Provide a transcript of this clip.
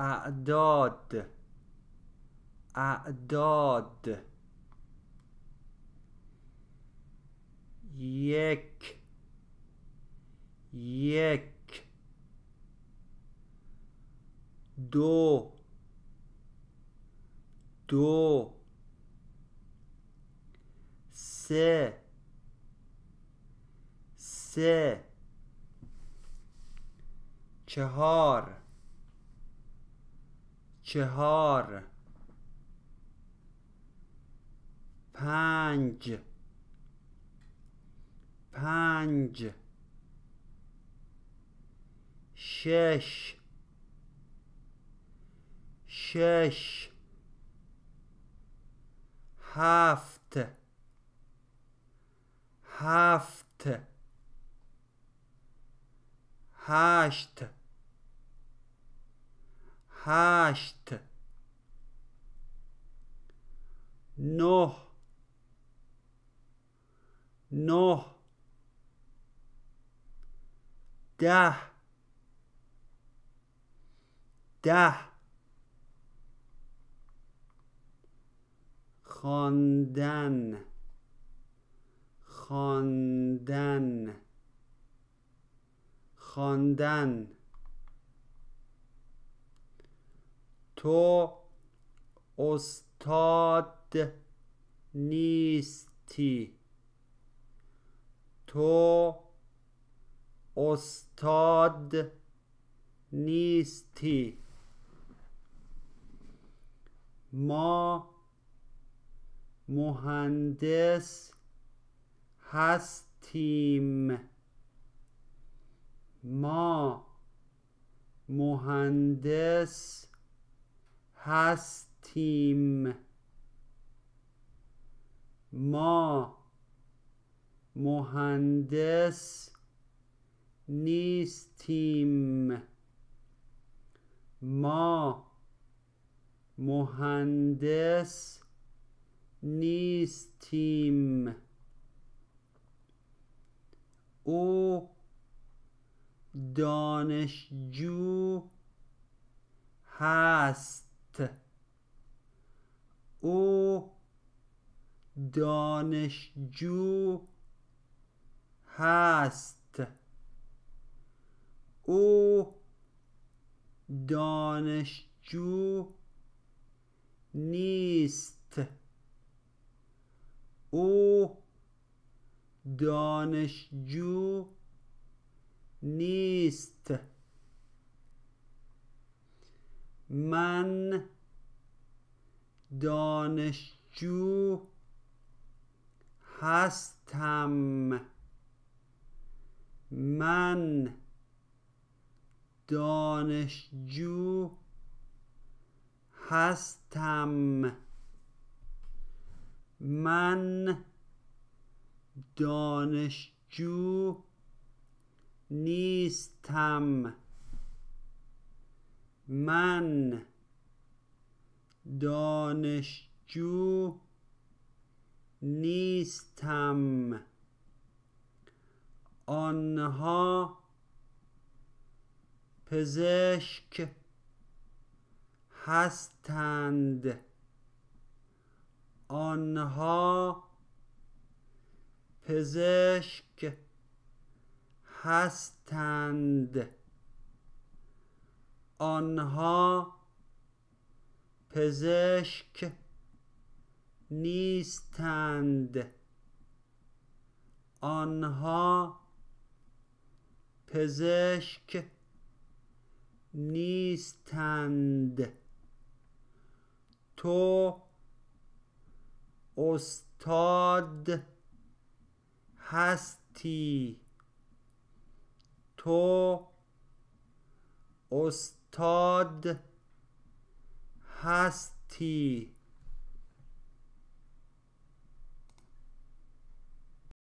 اعداد اعداد یک یک دو دو سه سه چهار چهار پنج پنج شش شش هفت هفت هشت هشت نه نه ده ده خواندن خواندن خواندن تو استاد نیستی تو استاد نیستی ما مهندس هستیم ما مهندس هستیم ما مهندس نیستیم ما مهندس نیستیم او دانشجو هست او دانشجو هست او دانشجو نیست او دانشجو نیست من دانشجو هستم من دانشجو هستم من دانشجو نیستم من دانشجو نیستم آنها پزشک هستند آنها پزشک هستند آنها پزشک نیستند آنها پزشک نیستند تو استاد هستی تو استاد تاد هستی